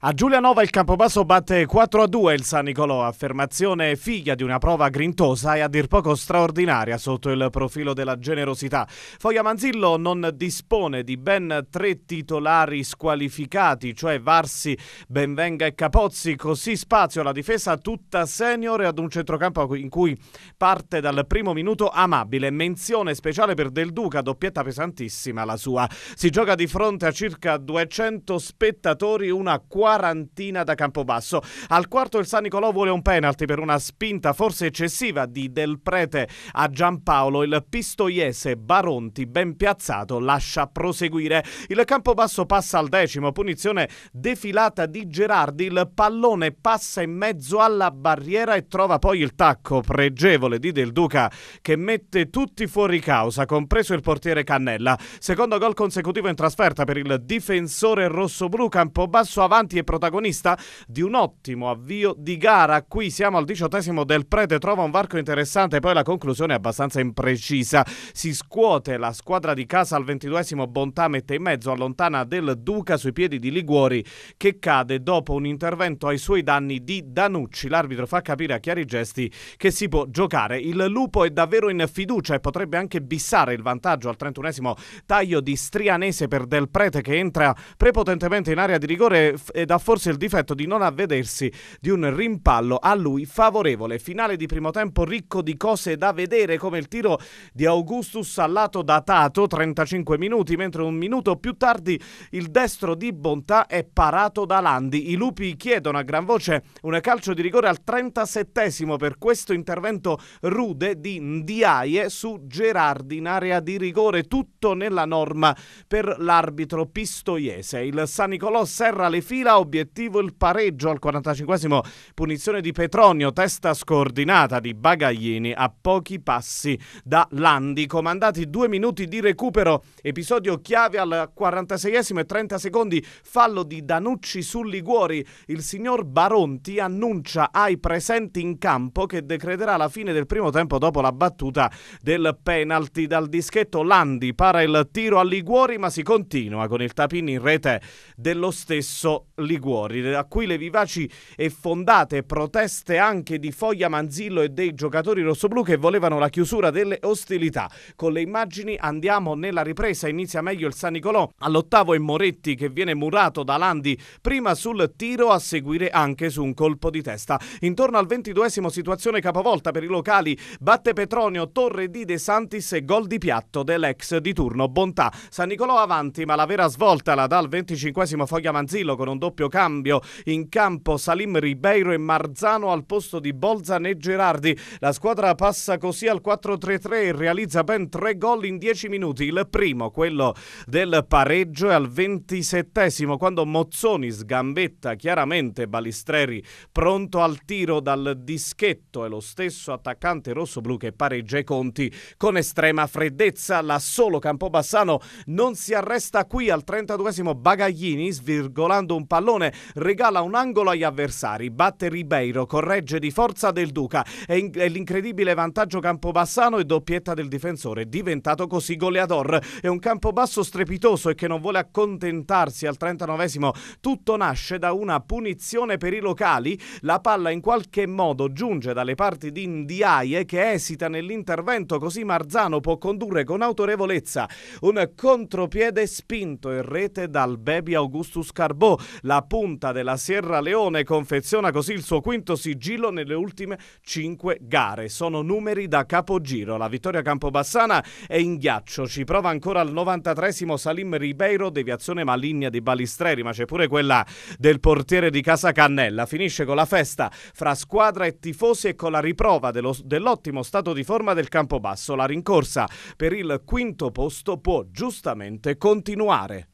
A Giulianova il Campobasso batte 4 a 2 il San Nicolò, affermazione figlia di una prova grintosa e a dir poco straordinaria sotto il profilo della generosità. Foglia Manzillo non dispone di ben tre titolari squalificati, cioè Varsi, Benvenga e Capozzi, così spazio alla difesa tutta senior e ad un centrocampo in cui parte dal primo minuto amabile. Menzione speciale per Del Duca, doppietta pesantissima la sua. Si gioca di fronte a circa 200 spettatori, una quarta quarantina da Campobasso. Al quarto il San Nicolò vuole un penalty per una spinta forse eccessiva di Del Prete a Giampaolo. Il pistoiese Baronti, ben piazzato, lascia proseguire. Il Campobasso passa al decimo, punizione defilata di Gerardi. Il pallone passa in mezzo alla barriera e trova poi il tacco pregevole di Del Duca che mette tutti fuori causa, compreso il portiere Cannella. Secondo gol consecutivo in trasferta per il difensore rossoblù Campobasso avanti Benedetti è protagonista di un ottimo avvio di gara. Qui siamo al diciottesimo del Prete, trova un varco interessante, poi la conclusione è abbastanza imprecisa. Si scuote la squadra di casa al ventiduesimo, Bontà mette in mezzo, allontana del Duca sui piedi di Liguori che cade dopo un intervento ai suoi danni di Danucci. L'arbitro fa capire a chiari gesti che si può giocare. Il Lupo è davvero in fiducia e potrebbe anche bissare il vantaggio al trentunesimo taglio di Strianese per Del Prete che entra prepotentemente in area di rigore eh, ed ha forse il difetto di non avvedersi di un rimpallo a lui favorevole. Finale di primo tempo ricco di cose da vedere come il tiro di Augustus al lato datato 35 minuti, mentre un minuto più tardi il destro di Bontà è parato da Landi. I lupi chiedono a gran voce un calcio di rigore al 37 per questo intervento rude di Ndiaye su Gerardi in area di rigore, tutto nella norma per l'arbitro pistoiese. Il San Nicolò serra le fila obiettivo il pareggio al 45 punizione di Petronio, testa scordinata di Bagaglini a pochi passi da Landi, comandati due minuti di recupero, episodio chiave al 46 e 30 secondi, fallo di Danucci su Liguori, il signor Baronti annuncia ai presenti in campo che decreterà la fine del primo tempo dopo la battuta del penalty dal dischetto Landi, para il tiro a Liguori ma si continua con il tapin in rete dello stesso Liguori, a cui le vivaci e fondate proteste anche di Foglia Manzillo e dei giocatori rossoblù che volevano la chiusura delle ostilità. Con le immagini andiamo nella ripresa, inizia meglio il San Nicolò all'ottavo e Moretti che viene murato da Landi prima sul tiro a seguire anche su un colpo di testa. Intorno al ventiduesimo situazione capovolta per i locali, batte Petronio, Torre di De Santis e gol di piatto dell'ex di turno Bontà. San Nicolò avanti ma la vera svolta la dà al venticinquesimo Foglia Manzillo con un doppio doppio cambio in campo Salim Ribeiro e Marzano al posto di Bolzan e Gerardi. La squadra passa così al 4-3-3 e realizza ben tre gol in dieci minuti. Il primo, quello del pareggio, è al 27 quando Mozzoni sgambetta chiaramente Balistreri pronto al tiro dal dischetto e lo stesso attaccante rosso-blu che pareggia i conti con estrema freddezza. La solo Campobassano non si arresta qui al 32 Bagaglini svirgolando un pallone pallone, regala un angolo agli avversari, batte Ribeiro, corregge di forza del Duca e, e l'incredibile vantaggio Campobassano e doppietta del difensore, diventato così goleador. È un Campobasso strepitoso e che non vuole accontentarsi al 39 Tutto nasce da una punizione per i locali, la palla in qualche modo giunge dalle parti di Indiaie che esita nell'intervento, così Marzano può condurre con autorevolezza un contropiede spinto in rete dal baby Augustus Carbò. La la punta della Sierra Leone confeziona così il suo quinto sigillo nelle ultime cinque gare. Sono numeri da capogiro. La vittoria Campobassana è in ghiaccio. Ci prova ancora al 93 Salim Ribeiro, deviazione maligna di Balistreri, ma c'è pure quella del portiere di Casa Cannella. Finisce con la festa fra squadra e tifosi e con la riprova dello, dell'ottimo stato di forma del Campobasso. La rincorsa per il quinto posto può giustamente continuare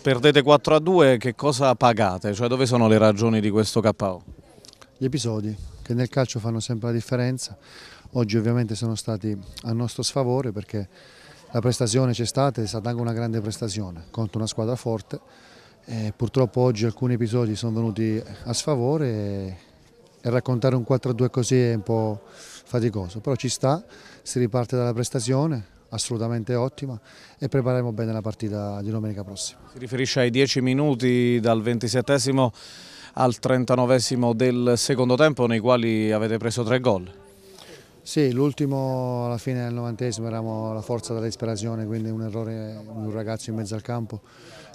perdete 4 a 2, che cosa pagate? Cioè dove sono le ragioni di questo KO? Gli episodi che nel calcio fanno sempre la differenza, oggi ovviamente sono stati a nostro sfavore perché la prestazione c'è stata, è stata anche una grande prestazione contro una squadra forte, e purtroppo oggi alcuni episodi sono venuti a sfavore e, e raccontare un 4 a 2 così è un po' faticoso, però ci sta, si riparte dalla prestazione, assolutamente ottima e prepareremo bene la partita di domenica prossima. Si riferisce ai 10 minuti dal 27 al 39 del secondo tempo nei quali avete preso tre gol. Sì, l'ultimo alla fine del 90 eravamo la forza della disperazione, quindi un errore di un ragazzo in mezzo al campo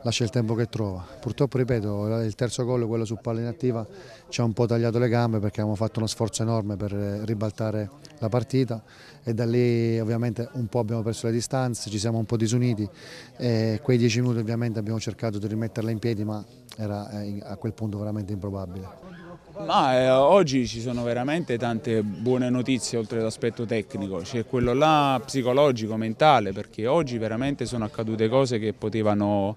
lascia il tempo che trova. Purtroppo, ripeto, il terzo gol, quello su palla inattiva, ci ha un po' tagliato le gambe perché abbiamo fatto uno sforzo enorme per eh, ribaltare la partita e da lì ovviamente un po' abbiamo perso le distanze, ci siamo un po' disuniti e quei dieci minuti ovviamente abbiamo cercato di rimetterla in piedi ma era eh, a quel punto veramente improbabile. Ma eh, oggi ci sono veramente tante buone notizie oltre all'aspetto tecnico, c'è quello là psicologico, mentale, perché oggi veramente sono accadute cose che potevano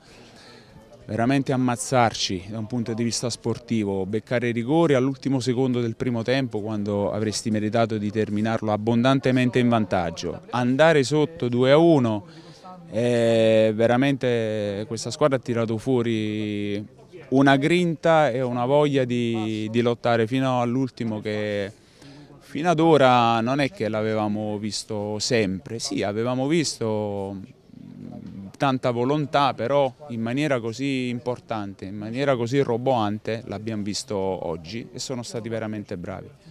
veramente ammazzarci da un punto di vista sportivo, beccare rigori all'ultimo secondo del primo tempo quando avresti meritato di terminarlo abbondantemente in vantaggio, andare sotto 2-1 e eh, veramente questa squadra ha tirato fuori una grinta e una voglia di, di lottare fino all'ultimo che fino ad ora non è che l'avevamo visto sempre, sì avevamo visto tanta volontà, però in maniera così importante, in maniera così roboante l'abbiamo visto oggi e sono stati veramente bravi.